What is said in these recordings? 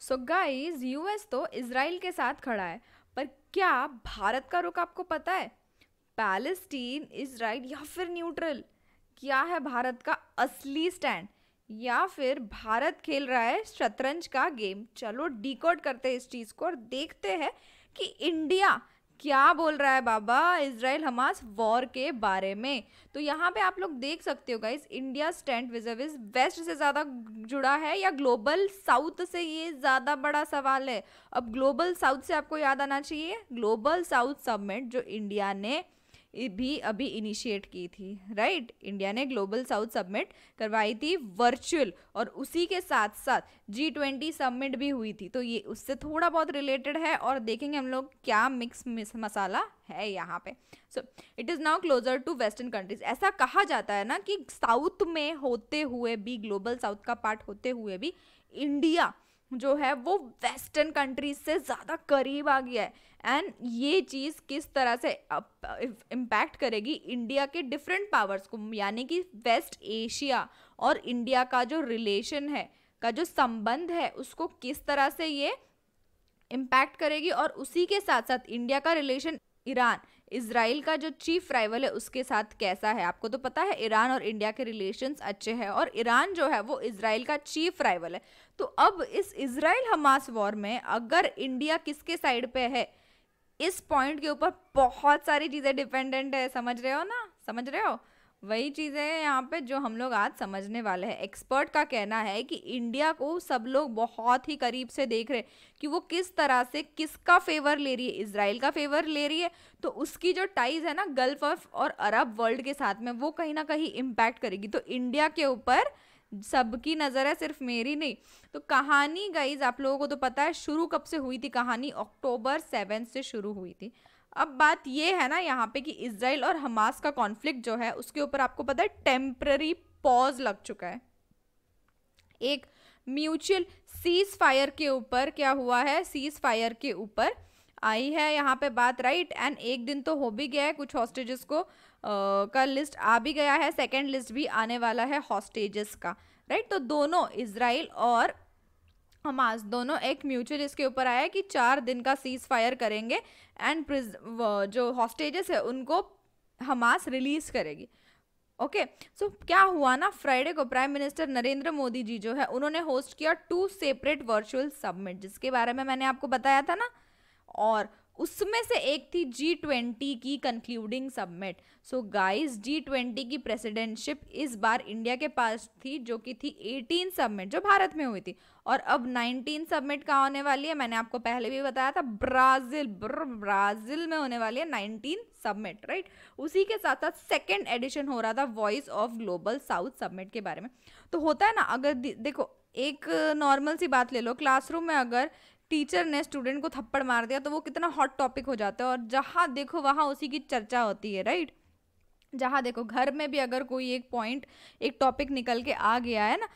सो guys US तो Israel के साथ खड़ा है पर क्या भारत का रुख आपको पता है पैलेस्टीन इसराइल या फिर न्यूट्रल क्या है भारत का असली स्टैंड या फिर भारत खेल रहा है शतरंज का गेम चलो डिकोड करते हैं इस चीज़ को और देखते हैं कि इंडिया क्या बोल रहा है बाबा इसराइल हमास वॉर के बारे में तो यहाँ पे आप लोग देख सकते हो गाइस इंडिया स्टैंड विजर्विज वेस्ट से ज़्यादा जुड़ा है या ग्लोबल साउथ से ये ज़्यादा बड़ा सवाल है अब ग्लोबल साउथ से आपको याद आना चाहिए ग्लोबल साउथ सबमिट जो इंडिया ने भी अभी इनिशिएट की थी राइट इंडिया ने ग्लोबल साउथ सबमिट करवाई थी वर्चुअल और उसी के साथ साथ जी ट्वेंटी सबमिट भी हुई थी तो ये उससे थोड़ा बहुत रिलेटेड है और देखेंगे हम लोग क्या मिक्स मसाला है यहाँ पे so it is now closer to western countries ऐसा कहा जाता है ना कि साउथ में होते हुए भी ग्लोबल साउथ का पार्ट होते हुए भी इंडिया जो है वो वेस्टर्न कंट्रीज से ज़्यादा करीब आ गया है एंड ये चीज़ किस तरह से इम्पैक्ट करेगी इंडिया के डिफरेंट पावर्स को यानी कि वेस्ट एशिया और इंडिया का जो रिलेशन है का जो संबंध है उसको किस तरह से ये इम्पैक्ट करेगी और उसी के साथ साथ इंडिया का रिलेशन ईरान इसराइल का जो चीफ राइवल है उसके साथ कैसा है आपको तो पता है ईरान और इंडिया के रिलेशंस अच्छे हैं और ईरान जो है वो इसराइल का चीफ राइवल है तो अब इस इसराइल हमास वॉर में अगर इंडिया किसके साइड पे है इस पॉइंट के ऊपर बहुत सारी चीज़ें डिपेंडेंट है समझ रहे हो ना समझ रहे हो वही चीज़ें हैं यहाँ पे जो हम लोग आज समझने वाले हैं एक्सपर्ट का कहना है कि इंडिया को सब लोग बहुत ही करीब से देख रहे हैं कि वो किस तरह से किसका फेवर ले रही है इसराइल का फेवर ले रही है तो उसकी जो टाइज है ना गल्फ ऑफ और अरब वर्ल्ड के साथ में वो कहीं ना कहीं इम्पैक्ट करेगी तो इंडिया के ऊपर सबकी नज़र है सिर्फ मेरी नहीं तो कहानी गाइज आप लोगों को तो पता है शुरू कब से हुई थी कहानी अक्टूबर सेवन से शुरू हुई थी अब बात ये है ना यहाँ पे कि इसराइल और हमास का कॉन्फ्लिक्ट जो है उसके ऊपर आपको पता है टेम्प्ररी पॉज लग चुका है एक म्यूचुअल सीज फायर के ऊपर क्या हुआ है सीज फायर के ऊपर आई है यहाँ पे बात राइट एंड एक दिन तो हो भी गया है कुछ हॉस्टेजेस को आ, का लिस्ट आ भी गया है सेकेंड लिस्ट भी आने वाला है हॉस्टेजेस का राइट तो दोनों इसराइल और हमास दोनों एक म्यूचुअल इसके ऊपर आया कि चार दिन का सीज फायर करेंगे एंड जो हॉस्टेजेस है उनको हमास रिलीज़ करेगी ओके okay. सो so, क्या हुआ ना फ्राइडे को प्राइम मिनिस्टर नरेंद्र मोदी जी जो है उन्होंने होस्ट किया टू सेपरेट वर्चुअल सबमिट जिसके बारे में मैंने आपको बताया था ना और उसमें से एक थी जी ट्वेंटी की concluding summit so guys G twenty की प्रेसिडेंटशिप इस बार इंडिया के पास थी जो कि थी एटीन सबमिट जो भारत में हुई थी और अब नाइनटीन सबमिट कहाँ होने वाली है मैंने आपको पहले भी बताया था ब्राज़ील ब्राज़ील में होने वाली है नाइनटीन सबमिट राइट उसी के साथ साथ सेकेंड एडिशन हो रहा था voice of global south summit के बारे में तो होता है ना अगर देखो एक नॉर्मल सी बात ले लो क्लासरूम में अगर टीचर ने स्टूडेंट को थप्पड़ मार दिया तो वो कितना हॉट टॉपिक हो जाता है और जहाँ देखो वहाँ उसी की चर्चा होती है राइट जहाँ देखो घर में भी अगर कोई एक पॉइंट एक टॉपिक निकल के आ गया है ना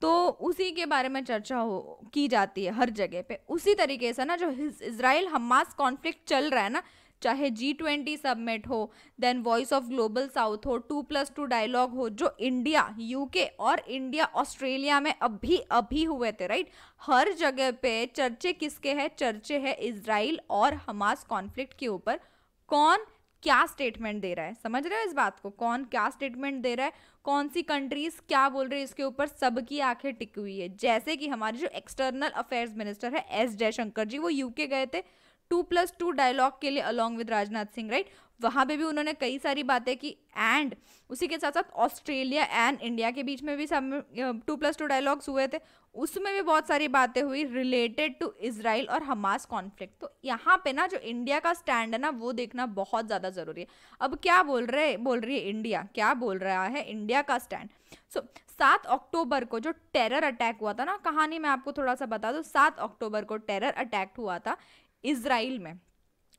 तो उसी के बारे में चर्चा हो की जाती है हर जगह पे उसी तरीके से ना जो इजराइल हमास कॉन्फ्लिक्ट चल रहा है ना चाहे जी ट्वेंटी सबमिट हो then voice of global south हो टू प्लस टू डायलॉग हो जो इंडिया यूके और इंडिया ऑस्ट्रेलिया में अभी अभी हुए थे राइट हर जगह पे चर्चे किसके हैं चर्चे है इसराइल और हमास कॉन्फ्लिक्ट के ऊपर कौन क्या स्टेटमेंट दे रहा है समझ रहे हो इस बात को कौन क्या स्टेटमेंट दे रहा है कौन सी कंट्रीज क्या बोल रही है इसके ऊपर सबकी आंखें टिकी हुई है जैसे कि हमारे जो एक्सटर्नल अफेयर्स मिनिस्टर है एस जयशंकर जी वो यूके गए थे टू प्लस टू डायलॉग के लिए along with Rajnath Singh right वहाँ पे भी उन्होंने कई सारी बातें की एंड उसी के साथ साथ ऑस्ट्रेलिया एंड इंडिया के बीच में भी सब टू प्लस टू डायलॉग्स हुए थे उसमें भी बहुत सारी बातें हुई रिलेटेड टू इसराइल और हमास कॉन्फ्लिक्ट तो यहाँ पे ना जो इंडिया का स्टैंड है ना वो देखना बहुत ज़्यादा ज़रूरी है अब क्या बोल रहे बोल रही है इंडिया क्या बोल रहा है इंडिया का स्टैंड सो सात अक्टूबर को जो टेरर अटैक हुआ था ना कहानी मैं आपको थोड़ा सा बता दूँ सात अक्टूबर को टेरर अटैक हुआ था इसराइल में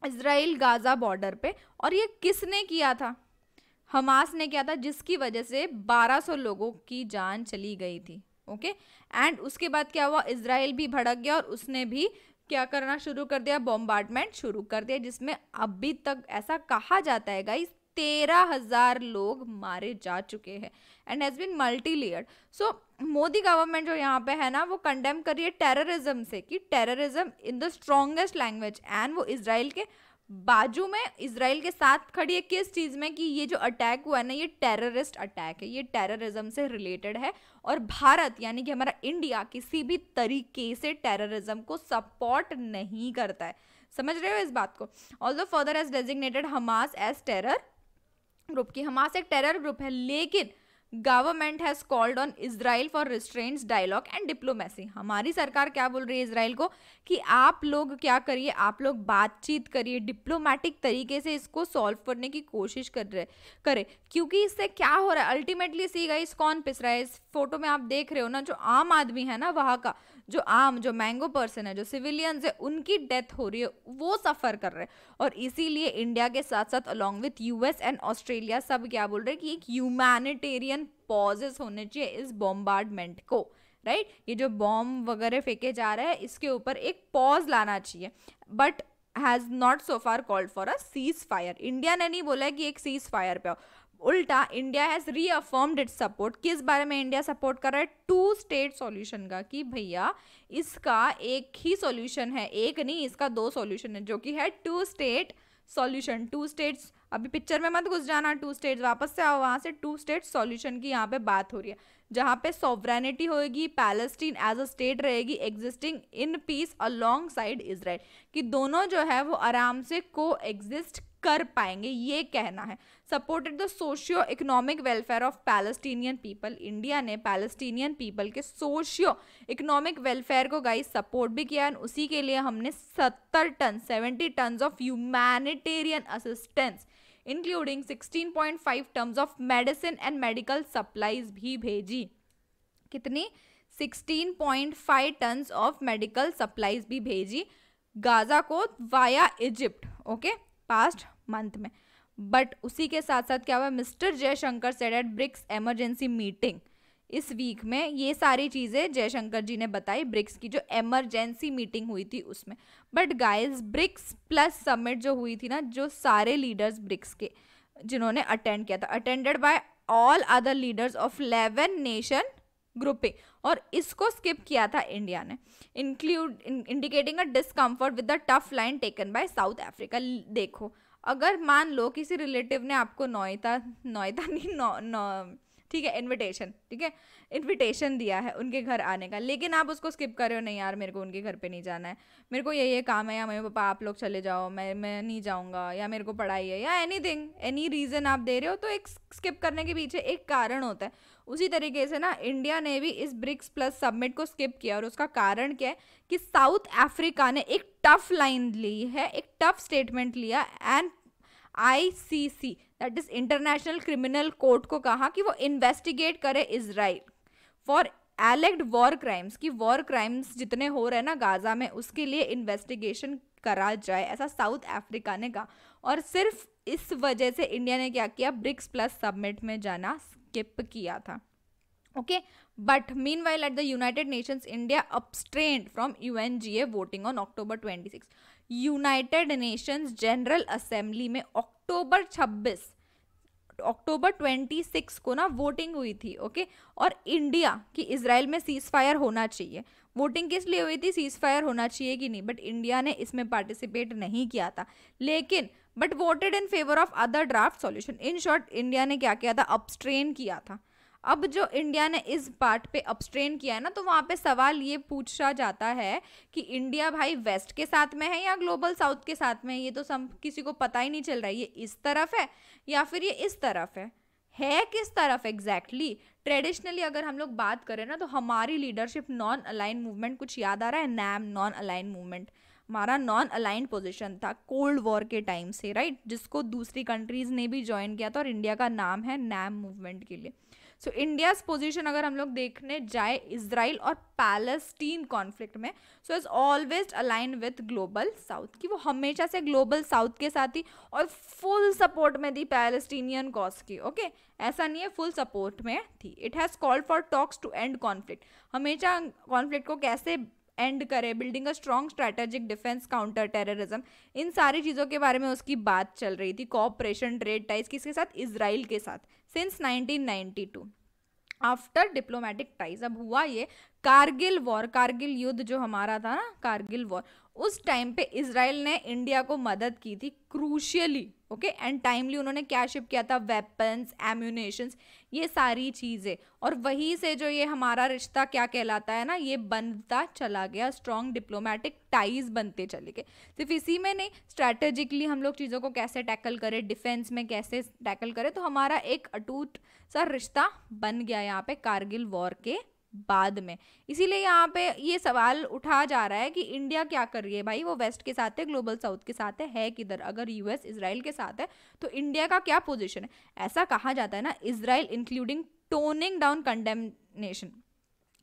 इसराइल गाज़ा बॉर्डर पे और ये किसने किया था हमास ने किया था जिसकी वजह से 1200 लोगों की जान चली गई थी ओके एंड उसके बाद क्या हुआ इसराइल भी भड़क गया और उसने भी क्या करना शुरू कर दिया बॉम्बार्टमेंट शुरू कर दिया जिसमें अभी तक ऐसा कहा जाता है गाइस तेरह हजार लोग मारे जा चुके हैं and has been multi layer so Modi government जो यहाँ पे है ना वो कंडेम कर रही है टेररिज्म से कि terrorism in the strongest language and वो इसराइल के बाजू में इसराइल के साथ खड़ी है किस चीज़ में कि ये जो अटैक हुआ है ना ये टेररिस्ट अटैक है ये टेररिज्म से रिलेटेड है और भारत यानी कि हमारा इंडिया किसी भी तरीके से टेररिज्म को सपोर्ट नहीं करता है समझ रहे हो इस बात को also further as designated Hamas as terror group की हमास एक टेरर ग्रुप है लेकिन government has called on Israel for restraints dialogue and diplomacy हमारी सरकार क्या बोल रही है इसराइल को कि आप लोग क्या करिए आप लोग बातचीत करिए डिप्लोमेटिक तरीके से इसको सॉल्व करने की कोशिश कर रहे करें क्योंकि इससे क्या हो रहा है अल्टीमेटली सी गाइस कौन पिस रहा है इस फोटो में आप देख रहे हो ना जो आम आदमी है ना वहाँ का जो आम जो मैंगो पर्सन है जो सिविलियंस है उनकी डेथ हो रही है वो सफ़र कर रहे हैं और इसीलिए इंडिया के साथ साथ along with US and Australia सब क्या बोल रहे हैं कि एक ह्यूमैनिटेरियन पॉजेस होने चाहिए इस बॉम्बार्डमेंट को राइट right? ये जो बॉम्ब वगैरह फेंके जा रहे है इसके ऊपर एक पॉज लाना चाहिए but has not so far called for a ceasefire India ने नहीं बोला है कि एक सीज फायर पे हो उल्टा India has reaffirmed its support किस बारे में इंडिया सपोर्ट कर रहा है टू स्टेट सॉल्यूशन का कि भैया इसका एक ही सॉल्यूशन है एक नहीं इसका दो सॉल्यूशन है जो कि है two state solution two states अभी पिक्चर में मत घुस जाना टू स्टेट्स वापस से आओ वहाँ से टू स्टेट सॉल्यूशन की यहाँ पे बात हो रही है जहाँ पे सॉवरेनिटी होगी पैलेस्टीन एज अ स्टेट रहेगी existing in peace alongside Israel कि दोनों जो है वो आराम से को एग्जिस्ट कर पाएंगे ये कहना है supported the socio economic welfare of Palestinian people India ने पैलेस्टीनियन पीपल के सोशियो इकोनॉमिक वेलफेयर को गाइस सपोर्ट भी किया उसी के लिए हमने सत्तर ton seventy ton of humanitarian assistance including sixteen point five terms of medicine and medical supplies भी भेजी कितनी sixteen point five ton of medical supplies भी भेजी गाजा को via Egypt okay past month में बट उसी के साथ साथ क्या हुआ mister Jaishankar said at BRICS emergency meeting इस वीक में ये सारी चीज़ें जयशंकर जी ने बताई ब्रिक्स की जो एमरजेंसी मीटिंग हुई थी उसमें but guys BRICS plus summit जो हुई थी ना जो सारे लीडर्स ब्रिक्स के जिन्होंने अटेंड किया था attended by all other leaders of 11 nation grouping और इसको स्किप किया था इंडिया ने include indicating a discomfort with the tough line taken by South Africa देखो अगर मान लो किसी रिलेटिव ने आपको नोएता नोएता नहीं नो ठीक है इनविटेशन ठीक है इनविटेशन दिया है उनके घर आने का लेकिन आप उसको स्किप कर रहे हो नहीं यार मेरे को उनके घर पे नहीं जाना है मेरे को ये ये काम है या मम्मी पापा आप लोग चले जाओ मैं मैं नहीं जाऊँगा या मेरे को पढ़ाई है या एनी थिंग एनी रीज़न आप दे रहे हो तो एक स्किप करने के पीछे एक कारण होता है उसी तरीके से ना इंडिया ने भी इस ब्रिक्स प्लस सबमिट को स्किप किया और उसका कारण क्या है कि साउथ अफ्रीका ने एक टफ लाइन ली है एक टफ स्टेटमेंट लिया and ICC that is international criminal court को कहा कि वो इन्वेस्टिगेट करे Israel for alleged war crimes कि वॉर क्राइम्स जितने हो रहे हैं ना गाज़ा में उसके लिए इन्वेस्टिगेशन करा जाए ऐसा साउथ अफ्रीका ने कहा और सिर्फ इस वजह से इंडिया ने क्या किया ब्रिक्स प्लस सबमिट में जाना स्किप किया था okay but meanwhile at the United Nations India abstained from U N G A voting on October twenty six United Nations General Assembly में अक्टूबर छब्बीस अक्टूबर 26 को ना वोटिंग हुई थी ओके okay? और इंडिया कि इसराइल में सीज फायर होना चाहिए वोटिंग किस लिए हुई थी सीज फायर होना चाहिए कि नहीं बट इंडिया ने इसमें पार्टिसिपेट नहीं किया था लेकिन but voted in favour of other draft solution in short India ने क्या किया था अपस्ट्रेन किया था अब जो इंडिया ने इस पार्ट पे अपस्ट्रेन किया है ना तो वहाँ पे सवाल ये पूछा जाता है कि इंडिया भाई वेस्ट के साथ में है या ग्लोबल साउथ के साथ में है ये तो सब किसी को पता ही नहीं चल रहा है ये इस तरफ है या फिर ये इस तरफ है है किस तरफ एग्जैक्टली exactly? ट्रेडिशनली अगर हम लोग बात करें ना तो हमारी लीडरशिप नॉन अलाइन मूवमेंट कुछ याद आ रहा है नैम नॉन अलाइन मूवमेंट हमारा नॉन अलाइंड पोजिशन था कोल्ड वॉर के टाइम से राइट जिसको दूसरी कंट्रीज़ ने भी ज्वाइन किया था और इंडिया का नाम है नैम मूवमेंट के लिए सो इंडियाज पोजिशन अगर हम लोग देखने जाए इसराइल और पैलेस्टीन कॉन्फ्लिक्ट में so is always align with global south कि वो हमेशा से ग्लोबल साउथ के साथ ही और फुल सपोर्ट में थी पैलेस्टीनियन कॉज की ओके okay? ऐसा नहीं है फुल सपोर्ट में थी it has called for talks to end conflict हमेशा कॉन्फ्लिक्ट को कैसे एंड करे building a strong strategic defence counter terrorism इन सारी चीज़ों के बारे में उसकी बात चल रही थी कॉपरेशन ट्रेड टाइज किसके साथ इसराइल के साथ सिंस 1992 आफ्टर डिप्लोमेटिक टाइज अब हुआ ये कारगिल वॉर कारगिल युद्ध जो हमारा था ना कारगिल वॉर उस टाइम पे इसराइल ने इंडिया को मदद की थी क्रूशियली ओके एंड टाइमली उन्होंने क्या शिप किया था वेपन्स एम्यूनेशंस ये सारी चीज़ें और वहीं से जो ये हमारा रिश्ता क्या कहलाता है ना ये बनता चला गया स्ट्रॉन्ग डिप्लोमेटिक टाइज बनते चले गए सिर्फ इसी में नहीं स्ट्रैटेजिकली हम लोग चीज़ों को कैसे टैकल करें डिफेंस में कैसे टैकल करें तो हमारा एक अटूट सा रिश्ता बन गया यहाँ पे कारगिल वॉर के बाद में इसीलिए यहाँ पे ये सवाल उठा जा रहा है कि इंडिया क्या कर रही है भाई वो वेस्ट के साथ है ग्लोबल साउथ के साथ है, है किधर अगर यूएस इसराइल के साथ है तो इंडिया का क्या पोजिशन है ऐसा कहा जाता है ना Israel including toning down condemnation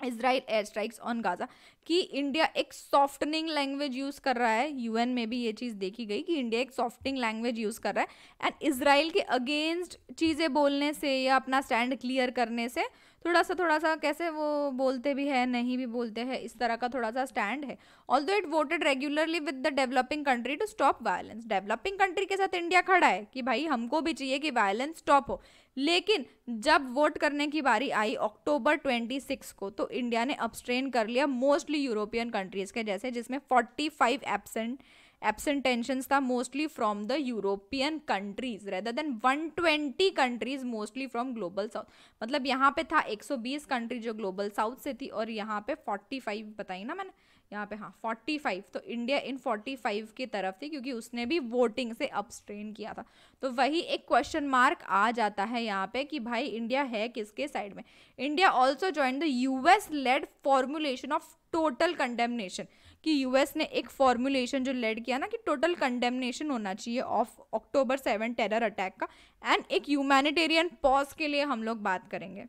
Israel air strikes on Gaza कि इंडिया एक सॉफ्टनिंग लैंग्वेज यूज़ कर रहा है यूएन में भी ये चीज़ देखी गई कि इंडिया एक सॉफ्टनिंग लैंग्वेज यूज़ कर रहा है एंड इसराइल के अगेंस्ट चीज़ें बोलने से या अपना स्टैंड क्लियर करने से थोड़ा सा थोड़ा सा कैसे वो बोलते भी है नहीं भी बोलते हैं इस तरह का थोड़ा सा स्टैंड है although it voted regularly with the developing country to stop violence developing country के साथ इंडिया खड़ा है कि भाई हमको भी चाहिए कि वायलेंस स्टॉप हो लेकिन जब वोट करने की बारी आई अक्टूबर 26 को तो इंडिया ने अपस्ट्रेन कर लिया मोस्टली यूरोपियन कंट्रीज़ के जैसे जिसमें 45 absent absent tensions tha mostly from the european countries rather than 120 countries mostly from global south मतलब यहाँ पे था 120 कंट्री जो ग्लोबल साउथ से थी और यहाँ पे 45 बताई ना मैंने यहाँ पे हाँ 45 तो इंडिया इन 45 की तरफ थी क्योंकि उसने भी वोटिंग से अपस्ट्रेन किया था तो वही एक क्वेश्चन मार्क आ जाता है यहाँ पे कि भाई इंडिया है किसके साइड में India also join the US led formulation of total condemnation कि यूएस ने एक फॉर्मुलेशन जो लेड किया ना कि टोटल कंडेमनेशन होना चाहिए of October seven terror attack का एंड एक ह्यूमैनिटेरियन पॉज के लिए हम लोग बात करेंगे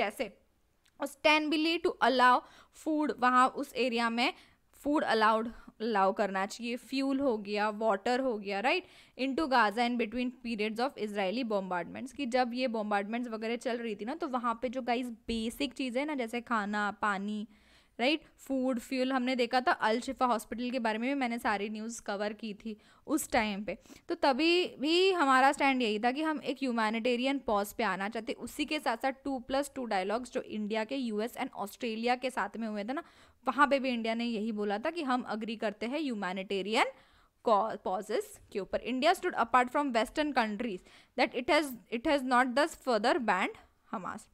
जैसे बिली टू अलाउ फूड वहाँ उस एरिया में फूड अलाउड अलाउ करना चाहिए फ्यूल हो गया वाटर हो गया right into Gaza and between periods of Israeli bombardments कि जब ये बॉम्बार्डमेंट्स वगैरह चल रही थी ना तो वहाँ पे जो गाइज बेसिक चीज़ें ना जैसे खाना पानी राइट फूड फ्यूल हमने देखा था अल शिफा हॉस्पिटल के बारे में भी मैंने सारी न्यूज़ कवर की थी उस टाइम पे तो तभी भी हमारा स्टैंड यही था कि हम एक ह्यूमैनिटेरियन पॉज पे आना चाहते उसी के साथ साथ टू प्लस टू डायलॉग्स जो इंडिया के यूएस एंड ऑस्ट्रेलिया के साथ में हुए थे ना वहाँ पे भी इंडिया ने यही बोला था कि हम अग्री करते हैं ह्यूमैनिटेरियन पॉजेस के ऊपर India stood apart from western countries that it has it has not thus further banned Hamas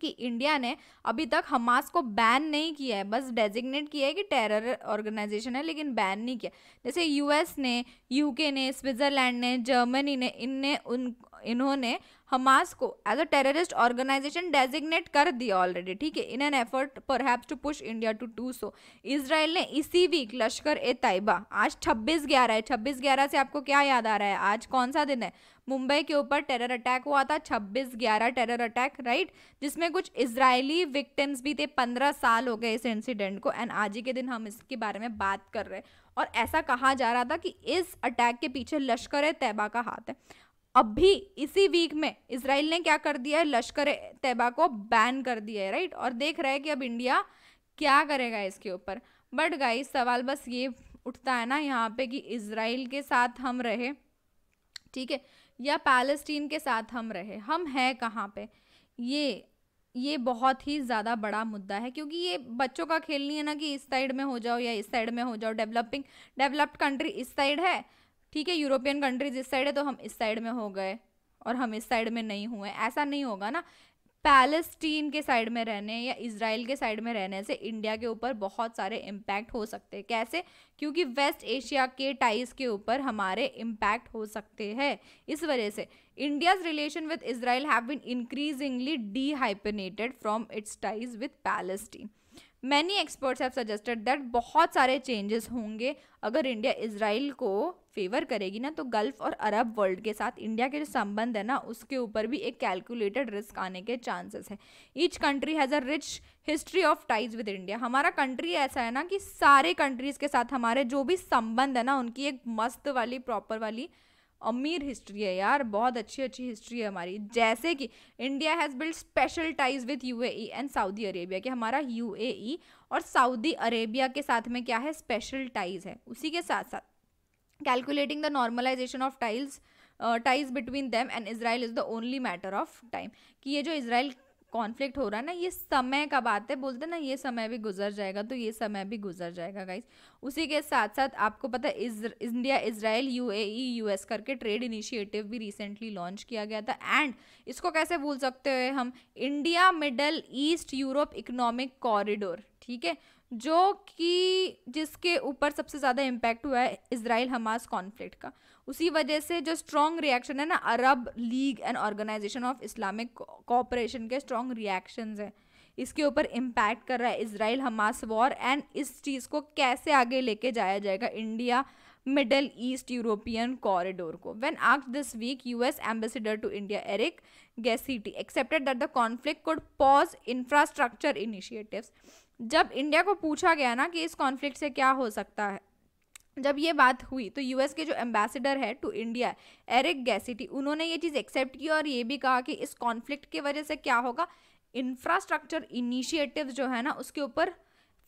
कि इंडिया ने अभी तक हमास को बैन नहीं किया है बस डेजिग्नेट किया है कि टेरर ऑर्गेनाइजेशन है लेकिन बैन नहीं किया जैसे यूएस ने यूके ने स्विट्ज़रलैंड ने जर्मनी ने इनने उन इन्होंने हमास को as a terrorist organisation designate कर दिया ऑलरेडी ठीक है इन एन एफर्ट पर to push India to do so Israel ने इसी वीक लश्कर ए तैयबा आज 26 ग्यारह है 26 ग्यारह से आपको क्या याद आ रहा है आज कौन सा दिन है मुंबई के ऊपर टेरर अटैक हुआ था 26 ग्यारह टेरर अटैक राइट जिसमें कुछ इसराइली विक्टिम्स भी थे 15 साल हो गए इस इंसिडेंट को एंड आज ही के दिन हम इसके बारे में बात कर रहे हैं और ऐसा कहा जा रहा था कि इस अटैक के पीछे लश्कर ए तैयबा का हाथ है अब भी इसी वीक में इसराइल ने क्या कर दिया है लश्कर तैबा को बैन कर दिया है राइट और देख रहा है कि अब इंडिया क्या करेगा इसके ऊपर बट गाई सवाल बस ये उठता है ना यहाँ पे कि इसराइल के साथ हम रहे ठीक है या पैलेस्टीन के साथ हम रहे हम हैं कहाँ पे ये ये बहुत ही ज़्यादा बड़ा मुद्दा है क्योंकि ये बच्चों का खेल नहीं है ना कि इस साइड में हो जाओ या इस साइड में हो जाओ डेवलपिंग डेवलप्ड कंट्री इस साइड है ठीक है यूरोपियन कंट्रीज इस साइड है तो हम इस साइड में हो गए और हम इस साइड में नहीं हुए ऐसा नहीं होगा ना पैलेस्टीन के साइड में रहने या इसराइल के साइड में रहने से इंडिया के ऊपर बहुत सारे इम्पैक्ट हो सकते हैं कैसे क्योंकि वेस्ट एशिया के टाइज के ऊपर हमारे इम्पैक्ट हो सकते हैं इस वजह से India's relation with Israel have been increasingly dehyphenated from its ties with Palestine many experts have suggested that बहुत सारे चेंजेस होंगे अगर इंडिया इसराइल को फेवर करेगी ना तो गल्फ़ और अरब वर्ल्ड के साथ इंडिया के जो संबंध है ना उसके ऊपर भी एक कैलकुलेटेड रिस्क आने के चांसेस है each country has a rich history of ties with India हमारा कंट्री ऐसा है ना कि सारे कंट्रीज़ के साथ हमारे जो भी संबंध है ना उनकी एक मस्त वाली प्रॉपर वाली अमीर हिस्ट्री है यार बहुत अच्छी अच्छी हिस्ट्री है हमारी जैसे कि India has build special ties with U and Saudi Arabia कि हमारा यू e और सऊदी अरेबिया के साथ में क्या है स्पेशल टाइज है उसी के साथ साथ calculating the normalisation of tiles ties between them and Israel is the only matter of time कि ये जो इसराइल कॉन्फ्लिक्ट हो रहा है ना ये समय का बात है बोलते ना ये समय भी गुजर जाएगा तो ये समय भी गुजर जाएगा गाइस उसी के साथ साथ आपको पता है इज्र, इंडिया इसराइल यूएई यूएस करके ट्रेड इनिशिएटिव भी रिसेंटली लॉन्च किया गया था एंड इसको कैसे भूल सकते हो हम India Middle East Europe economic corridor ठीक है जो कि जिसके ऊपर सबसे ज़्यादा इम्पैक्ट हुआ है इसराइल हमास कॉन्फ्लिक्ट का उसी वजह से जो स्ट्रॉन्ग रिएक्शन है ना Arab League and Organisation of Islamic Cooperation के स्ट्रॉन्ग रिएक्शन है इसके ऊपर इम्पैक्ट कर रहा है इसराइल हमास वॉर एंड इस चीज़ को कैसे आगे लेके जाया जाएगा India Middle East European corridor को when asked this week U S ambassador to India Eric accepted accepted that the conflict pause infrastructure initiatives जब इंडिया को पूछा गया ना कि इस कॉन्फ्लिक्ट से क्या हो सकता है जब ये बात हुई तो यूएस के जो एम्बेसडर है टू इंडिया एरिक गैसिटी उन्होंने ये चीज़ एक्सेप्ट की और ये भी कहा कि इस कॉन्फ्लिक्ट की वजह से क्या होगा इंफ्रास्ट्रक्चर इनिशिएटिव जो है ना उसके ऊपर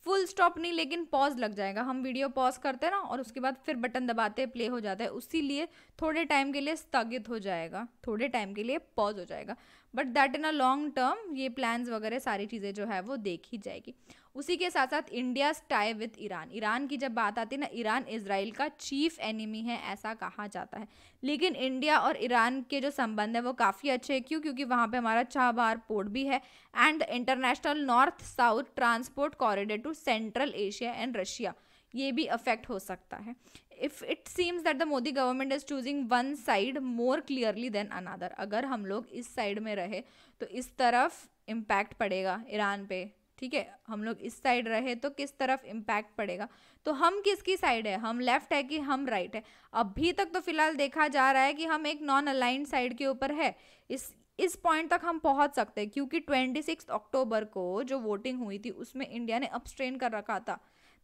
फुल स्टॉप नहीं लेकिन पॉज लग जाएगा हम वीडियो पॉज करते ना और उसके बाद फिर बटन दबाते प्ले हो जाता है उसी लिए थोड़े टाइम के लिए स्थगित हो जाएगा थोड़े टाइम के लिए पॉज हो जाएगा but that in a long term ये प्लान्स वगैरह सारी चीज़ें जो है वो देखी जाएगी उसी के साथ साथ India tie with Iran Iran की जब बात आती है ना ईरान इसराइल का चीफ एनिमी है ऐसा कहा जाता है लेकिन इंडिया और ईरान के जो संबंध है वो काफ़ी अच्छे हैं क्यों क्योंकि वहाँ पे हमारा चाबार पोर्ट भी है and International North South Transport Corridor to Central Asia and Russia ये भी अफेक्ट हो सकता है if it seems that the Modi government is choosing one side more clearly than another अगर हम लोग इस साइड में रहे तो इस तरफ इम्पैक्ट पड़ेगा ईरान पे ठीक है हम लोग इस साइड रहे तो किस तरफ इम्पैक्ट पड़ेगा तो हम किसकी साइड है हम लेफ्ट है कि हम राइट है अभी तक तो फिलहाल देखा जा रहा है कि हम एक नॉन अलाइंड साइड के ऊपर है इस इस पॉइंट तक हम पहुंच सकते हैं क्योंकि ट्वेंटी सिक्स अक्टूबर को जो वोटिंग हुई थी उसमें इंडिया ने अपस्ट्रेन कर रखा था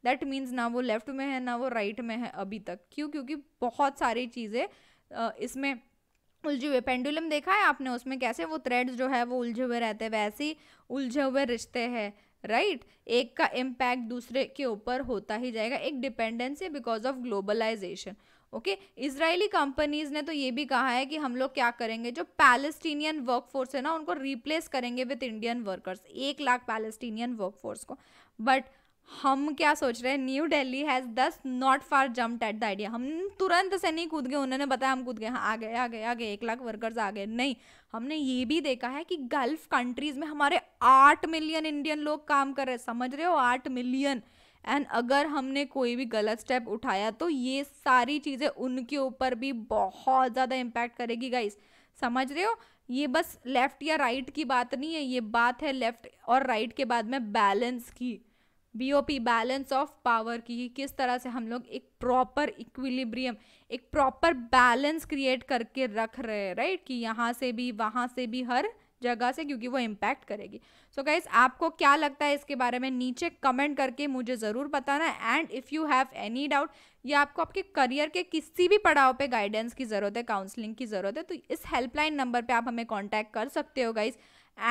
दैट मीन्स ना वो लेफ्ट में है ना वो राइट right में है अभी तक क्यों क्योंकि बहुत सारी चीज़ें इसमें उलझे हुए पेंडुलम देखा है आपने उसमें कैसे वो थ्रेड्स जो है वो उलझे हुए रहते हैं वैसे ही उलझे हुए रिश्ते हैं राइट right? एक का इम्पैक्ट दूसरे के ऊपर होता ही जाएगा एक dependency because of globalisation okay Israeli companies ने तो ये भी कहा है कि हम लोग क्या करेंगे जो पैलेस्टीनियन वर्कफोर्स है ना उनको रिप्लेस करेंगे विथ इंडियन वर्कर्स एक लाख पैलेस्टीनियन वर्कफोर्स को बट हम क्या सोच रहे हैं New Delhi has thus not far jump at the idea हम तुरंत से नहीं कूद गए उन्होंने बताया हम कूद गए हाँ आ गए आ गए आ गए एक लाख वर्कर्स आ गए नहीं हमने ये भी देखा है कि गल्फ कंट्रीज़ में हमारे आठ मिलियन इंडियन लोग काम कर रहे हैं समझ रहे हो आठ मिलियन एंड अगर हमने कोई भी गलत स्टेप उठाया तो ये सारी चीज़ें उनके ऊपर भी बहुत ज़्यादा इम्पैक्ट करेगी गाइस समझ रहे हो ये बस लेफ़्ट या राइट right की बात नहीं है ये बात है लेफ़्ट और राइट right के बाद में बैलेंस की बीओपी बैलेंस ऑफ पावर की किस तरह से हम लोग एक प्रॉपर इक्विलिब्रियम एक प्रॉपर बैलेंस क्रिएट करके रख रहे हैं राइट कि यहाँ से भी वहाँ से भी हर जगह से क्योंकि वो इम्पैक्ट करेगी सो so गाइज आपको क्या लगता है इसके बारे में नीचे कमेंट करके मुझे ज़रूर बताना and if you have any doubt या आपको आपके करियर के किसी भी पड़ाव पे गाइडेंस की ज़रूरत है काउंसलिंग की ज़रूरत है तो इस हेल्पलाइन नंबर पे आप हमें कांटेक्ट कर सकते हो गाइज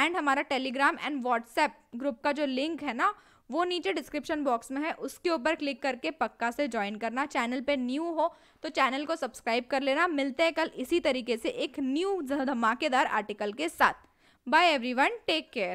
एंड हमारा टेलीग्राम एंड व्हाट्सएप ग्रुप का जो लिंक है ना वो नीचे डिस्क्रिप्शन बॉक्स में है उसके ऊपर क्लिक करके पक्का से ज्वाइन करना चैनल पे न्यू हो तो चैनल को सब्सक्राइब कर लेना मिलते हैं कल इसी तरीके से एक न्यू धमाकेदार आर्टिकल के साथ बाय एवरीवन टेक केयर